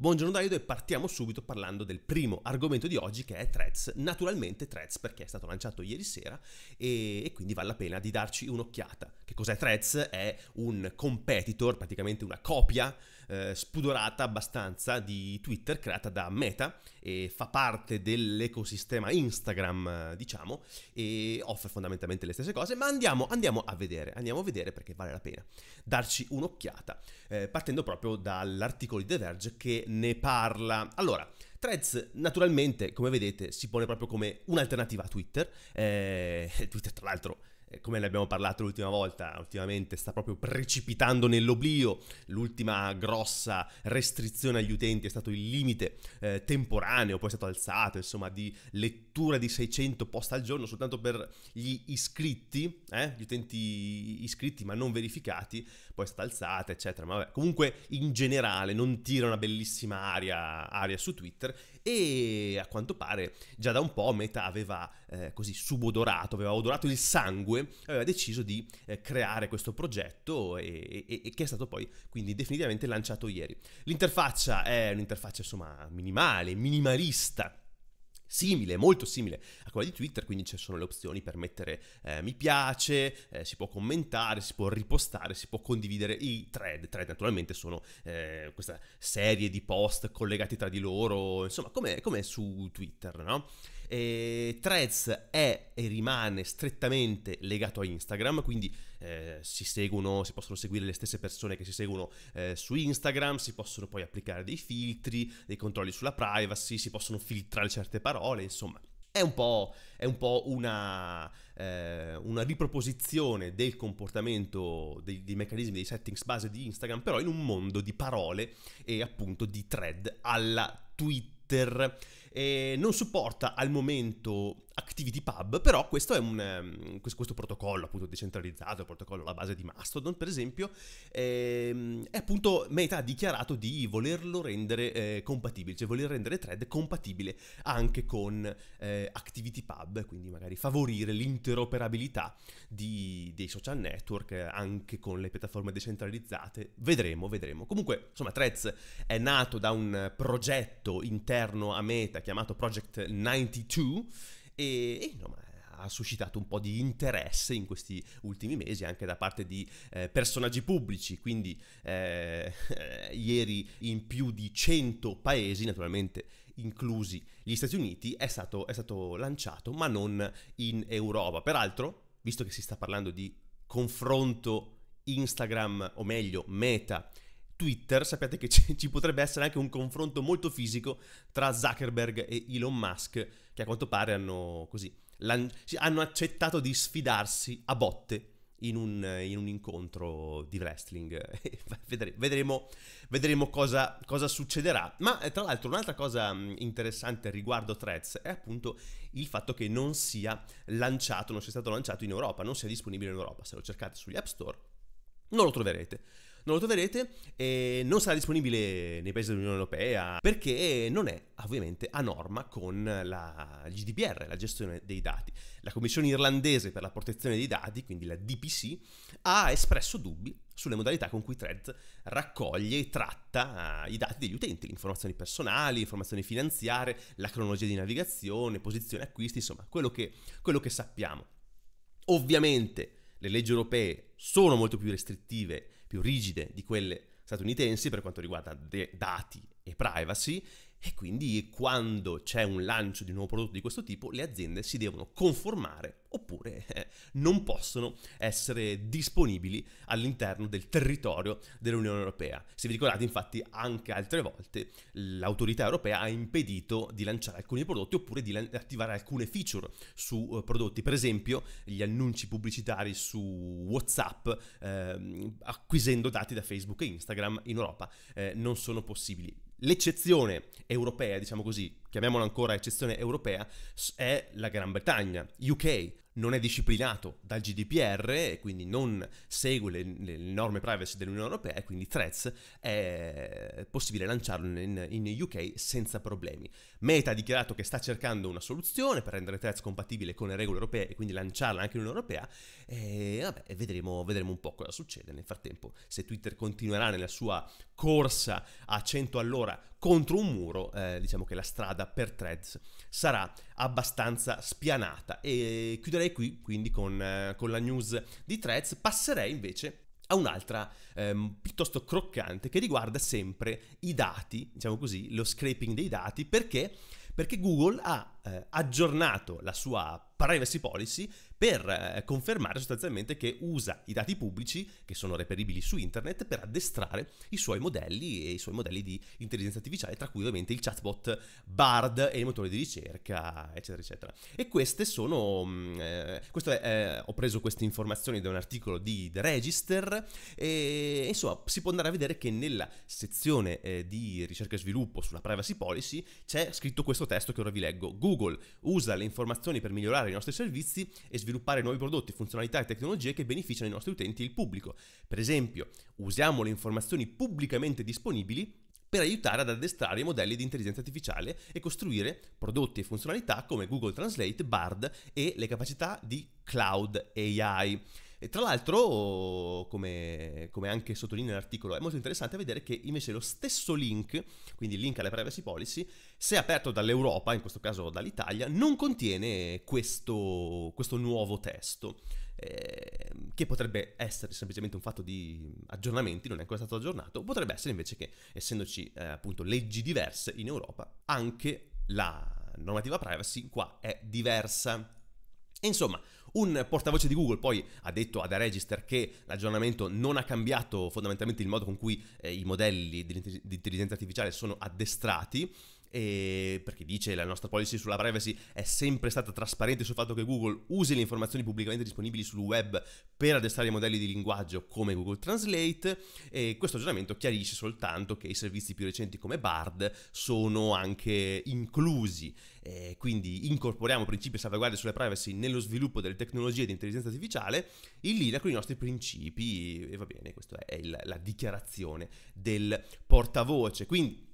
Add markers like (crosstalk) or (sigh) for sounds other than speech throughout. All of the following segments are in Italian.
Buongiorno Dario e partiamo subito parlando del primo argomento di oggi che è Threads, naturalmente Threads perché è stato lanciato ieri sera e, e quindi vale la pena di darci un'occhiata. Che cos'è Threads? È un competitor, praticamente una copia eh, spudorata abbastanza di Twitter creata da Meta e fa parte dell'ecosistema Instagram, eh, diciamo, e offre fondamentalmente le stesse cose, ma andiamo, andiamo a vedere, andiamo a vedere perché vale la pena darci un'occhiata, eh, partendo proprio dall'articolo di The Verge che ne parla. Allora, Threads naturalmente, come vedete, si pone proprio come un'alternativa a Twitter, eh, (laughs) Twitter tra l'altro eh, come ne abbiamo parlato l'ultima volta, ultimamente sta proprio precipitando nell'oblio. L'ultima grossa restrizione agli utenti è stato il limite eh, temporaneo, poi è stato alzato, insomma, di lettura di 600 post al giorno soltanto per gli iscritti, eh? gli utenti iscritti ma non verificati, poi è stata alzata, eccetera. Ma vabbè, comunque in generale non tira una bellissima aria, aria su Twitter e a quanto pare già da un po' Meta aveva eh, così subodorato, aveva odorato il sangue, aveva deciso di eh, creare questo progetto e, e, e, che è stato poi quindi definitivamente lanciato ieri. L'interfaccia è un'interfaccia insomma minimale, minimalista simile, molto simile a quella di Twitter, quindi ci sono le opzioni per mettere eh, mi piace, eh, si può commentare, si può ripostare, si può condividere i thread. Thread naturalmente sono eh, questa serie di post collegati tra di loro, insomma, come su Twitter, no? E threads è e rimane strettamente legato a Instagram, quindi eh, si seguono, si possono seguire le stesse persone che si seguono eh, su Instagram, si possono poi applicare dei filtri, dei controlli sulla privacy, si possono filtrare certe parole, insomma. È un po', è un po una, eh, una, riproposizione del comportamento, dei, dei, meccanismi, dei settings base di Instagram, però in un mondo di parole e appunto di thread alla Twitter. E non supporta al momento Activity Pub, però questo è un ehm, questo, questo protocollo appunto decentralizzato, il protocollo alla base di Mastodon, per esempio, ehm, è appunto Meta ha dichiarato di volerlo rendere eh, compatibile, cioè voler rendere Thread compatibile anche con eh, Activity Pub, quindi magari favorire l'interoperabilità di, dei social network anche con le piattaforme decentralizzate. Vedremo, vedremo. Comunque, insomma, Threads è nato da un progetto interno a Meta chiamato Project 92 e, e no, ha suscitato un po' di interesse in questi ultimi mesi anche da parte di eh, personaggi pubblici, quindi eh, (laughs) eh ieri in più di 100 paesi, naturalmente inclusi gli Stati Uniti, è stato, è stato lanciato, ma non in Europa. Peraltro, visto che si sta parlando di confronto Instagram, o meglio, Meta Twitter, sapete che (laughs) ci potrebbe essere anche un confronto molto fisico tra Zuckerberg e Elon Musk, che a quanto pare hanno, così, hanno accettato di sfidarsi a botte in un, in un incontro di wrestling. (laughs) vedremo, vedremo cosa, cosa, succederà. Ma eh, tra l'altro un'altra cosa mm, interessante riguardo Threads è appunto il fatto che non sia lanciato, non sia stato lanciato in Europa, non sia disponibile in Europa. Se lo cercate sugli App Store non lo troverete non lo troverete e non sarà disponibile nei paesi dell'Unione Europea perché non è ovviamente a norma con la GDPR, la gestione dei dati. La Commissione irlandese per la protezione dei dati, quindi la DPC, ha espresso dubbi sulle modalità con cui Thread raccoglie e tratta eh, i dati degli utenti, le informazioni personali, informazioni finanziarie, la cronologia di navigazione, posizione acquisti, insomma, quello che, quello che sappiamo. Ovviamente le leggi europee sono molto più restrittive, più rigide di quelle statunitensi per quanto riguarda dati e privacy e quindi quando c'è un lancio di un nuovo prodotto di questo tipo, le aziende si devono conformare oppure eh, non possono essere disponibili all'interno del territorio dell'Unione Europea. Se vi ricordate infatti anche altre volte l'autorità europea ha impedito di lanciare alcuni prodotti oppure di attivare alcune feature su eh, prodotti, per esempio gli annunci pubblicitari su Whatsapp eh, acquisendo dati da Facebook e Instagram in Europa eh, non sono possibili L'eccezione europea, diciamo così, chiamiamola ancora eccezione europea, è la Gran Bretagna, UK non è disciplinato dal GDPR e quindi non segue le, le norme privacy dell'Unione Europea e quindi Threads è possibile lanciarlo in, in, UK senza problemi. Meta ha dichiarato che sta cercando una soluzione per rendere Threads compatibile con le regole europee e quindi lanciarla anche in Unione Europea e vabbè, vedremo, vedremo un po' cosa succede nel frattempo. Se Twitter continuerà nella sua corsa a 100 all'ora contro un muro, eh, diciamo che la strada per Threads sarà abbastanza spianata. E chiuderei qui quindi con, eh, con la news di Threads, passerei invece a un'altra ehm, piuttosto croccante che riguarda sempre i dati, diciamo così, lo scraping dei dati, perché? Perché Google ha eh, aggiornato la sua privacy policy per eh, confermare sostanzialmente che usa i dati pubblici che sono reperibili su internet per addestrare i suoi modelli e i suoi modelli di intelligenza artificiale, tra cui ovviamente il chatbot Bard e i motori di ricerca, eccetera, eccetera. E queste sono... Mm, eh, è, eh, ho preso queste informazioni da un articolo di The Register e insomma si può andare a vedere che nella sezione eh, di ricerca e sviluppo sulla privacy policy c'è scritto questo testo che ora vi leggo. Google usa le informazioni per migliorare i nostri servizi e sviluppare nuovi prodotti, funzionalità e tecnologie che beneficiano i nostri utenti e il pubblico. Per esempio, usiamo le informazioni pubblicamente disponibili per aiutare ad addestrare i modelli di intelligenza artificiale e costruire prodotti e funzionalità come Google Translate, Bard e le capacità di cloud AI. E tra l'altro, come, come anche sottolinea l'articolo, è molto interessante vedere che invece lo stesso link, quindi il link alle privacy policy, se aperto dall'Europa, in questo caso dall'Italia, non contiene questo, questo nuovo testo. Eh, che potrebbe essere semplicemente un fatto di aggiornamenti, non è ancora stato aggiornato, potrebbe essere invece che, essendoci eh, appunto leggi diverse in Europa, anche la normativa privacy qua è diversa. insomma, un portavoce di Google poi ha detto ad Aregister che l'aggiornamento non ha cambiato fondamentalmente il modo con cui eh, i modelli di, di intelligenza artificiale sono addestrati e perché dice la nostra policy sulla privacy è sempre stata trasparente sul fatto che Google usi le informazioni pubblicamente disponibili sul web per addestrare i modelli di linguaggio come Google Translate e questo aggiornamento chiarisce soltanto che i servizi più recenti come Bard sono anche inclusi e quindi incorporiamo principi e salvaguardie sulla privacy nello sviluppo delle tecnologie di intelligenza artificiale in linea con i nostri principi e va bene, questa è la dichiarazione del portavoce. Quindi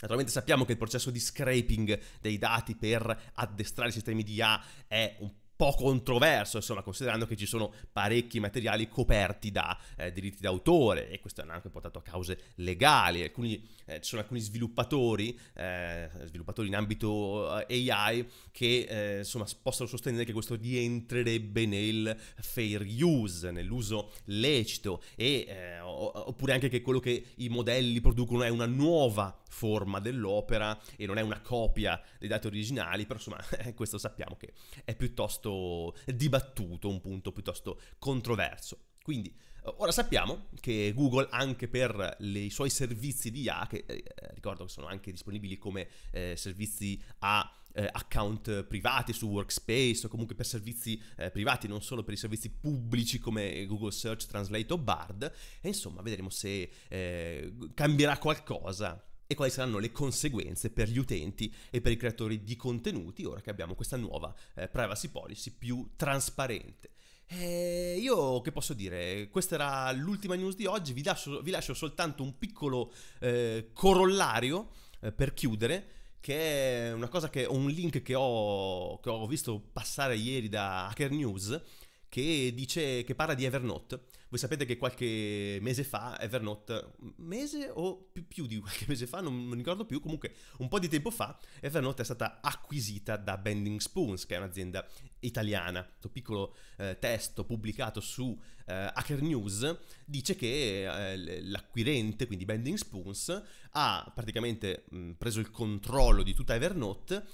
Naturalmente sappiamo che il processo di scraping dei dati per addestrare i sistemi di IA è un po' controverso, insomma, considerando che ci sono parecchi materiali coperti da eh, diritti d'autore e questo hanno anche portato a cause legali. Alcuni, eh, ci sono alcuni sviluppatori, eh, sviluppatori in ambito eh, AI, che eh, insomma, possono sostenere che questo rientrerebbe nel fair use, nell'uso lecito, e, eh, oppure anche che quello che i modelli producono è una nuova forma dell'opera e non è una copia dei dati originali, però insomma (laughs) questo sappiamo che è piuttosto piuttosto dibattuto, un punto piuttosto controverso. Quindi eh, ora sappiamo che Google anche per le, i suoi servizi di IA, che eh, ricordo che sono anche disponibili come eh, servizi a eh, account privati su Workspace o comunque per servizi eh, privati, non solo per i servizi pubblici come Google Search Translate o Bard, e insomma vedremo se eh, cambierà qualcosa e quali saranno le conseguenze per gli utenti e per i creatori di contenuti ora che abbiamo questa nuova eh, privacy policy più trasparente. Eh, io che posso dire? Questa era l'ultima news di oggi, vi lascio, vi lascio soltanto un piccolo eh, corollario eh, per chiudere, che è una cosa che, un link che ho, che ho visto passare ieri da Hacker News, che, dice, che parla di Evernote. Voi sapete che qualche mese fa Evernote, mese o più, più di qualche (laughs) mese fa, non, non ricordo più, comunque un po' di tempo fa, Evernote è stata acquisita da Bending Spoons, che è un'azienda italiana. Questo piccolo eh, testo pubblicato su eh, Hacker News dice che eh, l'acquirente, quindi Bending Spoons, ha praticamente mh, preso il controllo di tutta Evernote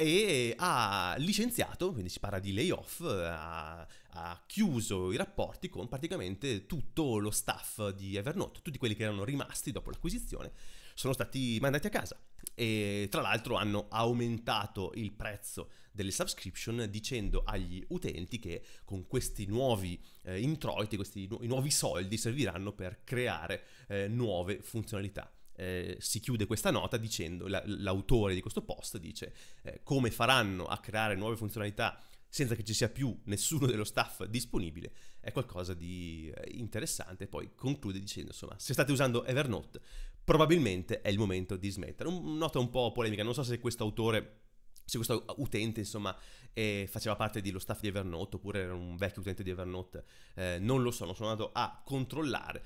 e ha licenziato, quindi si parla di layoff, eh, ha, ha, chiuso i rapporti con praticamente tutto lo staff di Evernote, tutti quelli che erano rimasti dopo l'acquisizione sono stati mandati a casa e tra l'altro hanno aumentato il prezzo delle subscription dicendo agli utenti che con questi nuovi eh, introiti, questi nu- nuovi soldi serviranno per creare eh, nuove funzionalità eh, si chiude questa nota dicendo, la, l'autore di questo post dice eh, come faranno a creare nuove funzionalità senza che ci sia più nessuno dello staff disponibile, è qualcosa di eh, interessante. Poi conclude dicendo, insomma, se state usando Evernote, probabilmente è il momento di smettere. Un, nota un po' polemica, non so se questo autore se questo utente insomma eh, faceva parte dello staff di Evernote oppure era un vecchio utente di Evernote, eh, non lo so, non sono andato a controllare.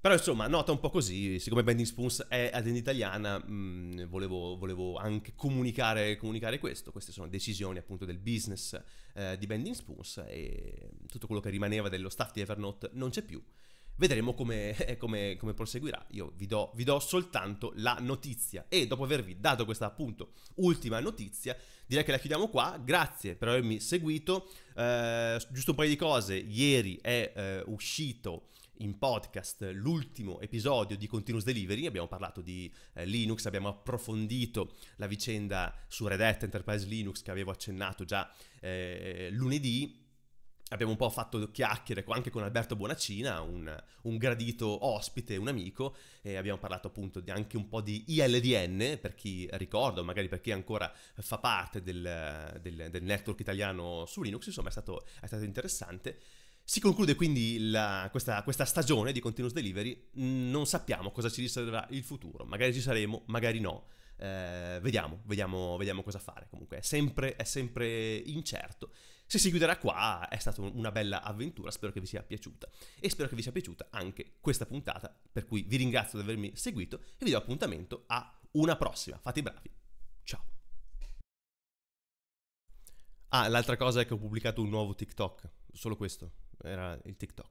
Però insomma, nota un po' così, siccome Bending Spoons è azienda italiana, mh, mm, volevo, volevo, anche comunicare, comunicare, questo. Queste sono decisioni appunto del business eh, di Bending Spoons e tutto quello che rimaneva dello staff di Evernote non c'è più. Vedremo come, (laughs) come, come proseguirà. Io vi do, vi do, soltanto la notizia e dopo avervi dato questa appunto ultima notizia, direi che la chiudiamo qua. Grazie per avermi seguito. Eh, giusto un paio di cose. Ieri è eh, uscito in podcast l'ultimo episodio di Continuous Delivery, abbiamo parlato di eh, Linux, abbiamo approfondito la vicenda su Red Hat Enterprise Linux che avevo accennato già eh, lunedì. Abbiamo un po' fatto chiacchiere anche con Alberto Buonacina, un, un gradito ospite, un amico, e abbiamo parlato appunto di, anche un po' di ILDN, per chi ricorda, magari per chi ancora fa parte del, del, del network italiano su Linux, insomma è stato, è stato interessante. Si conclude quindi la, questa, questa, stagione di continuous delivery, mm, non sappiamo cosa ci riserverà il futuro, magari ci saremo, magari no, eh, vediamo, vediamo, vediamo, cosa fare, comunque è sempre, è sempre incerto. Se si chiuderà qua è stata una bella avventura, spero che vi sia piaciuta e spero che vi sia piaciuta anche questa puntata, per cui vi ringrazio di avermi seguito e vi do appuntamento a una prossima, fate i bravi, ciao! Ah, l'altra cosa è che ho pubblicato un nuovo TikTok, solo questo era il TikTok.